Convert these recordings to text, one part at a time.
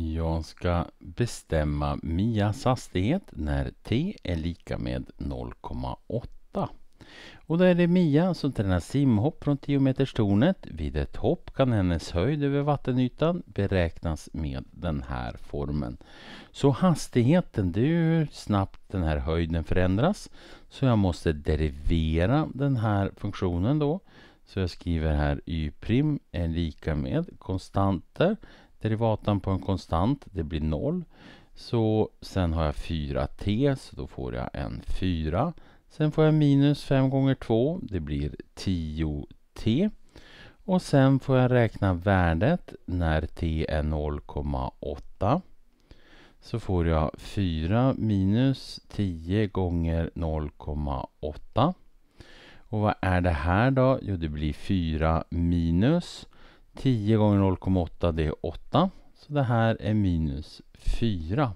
Jag ska bestämma Mias hastighet när t är lika med 0,8. Och då är det Mia som tränar simhopp från 10 meters tornet. Vid ett hopp kan hennes höjd över vattenytan beräknas med den här formeln. Så hastigheten, det är hur snabbt den här höjden förändras. Så jag måste derivera den här funktionen då. Så jag skriver här y' är lika med konstanter derivatan på en konstant, det blir noll. Så sen har jag 4t, så då får jag en 4. Sen får jag minus 5 gånger 2, det blir 10t. Och sen får jag räkna värdet när t är 0,8. Så får jag 4 minus 10 gånger 0,8. Och vad är det här då? Jo, det blir 4 minus 10 gånger 0,8 det är 8. Så det här är minus 4.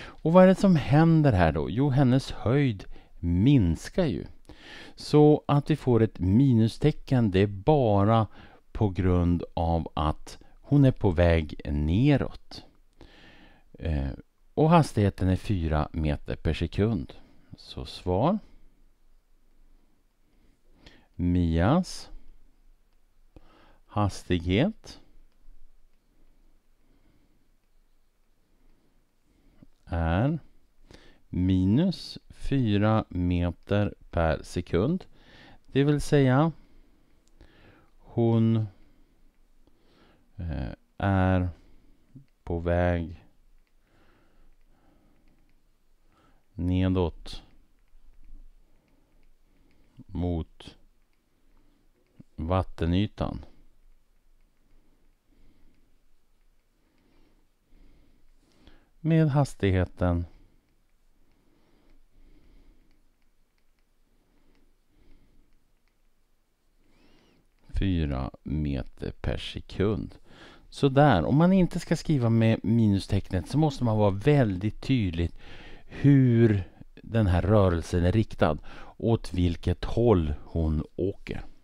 Och vad är det som händer här då? Jo, hennes höjd minskar ju. Så att vi får ett minustecken det är bara på grund av att hon är på väg neråt. Eh, och hastigheten är 4 meter per sekund. Så svar. Mias hastighet är minus 4 meter per sekund. Det vill säga hon eh, är på väg nedåt mot vattenytan. med hastigheten. fyra meter per sekund. Sådär, om man inte ska skriva med minustecknet så måste man vara väldigt tydligt hur den här rörelsen är riktad. Åt vilket håll hon åker.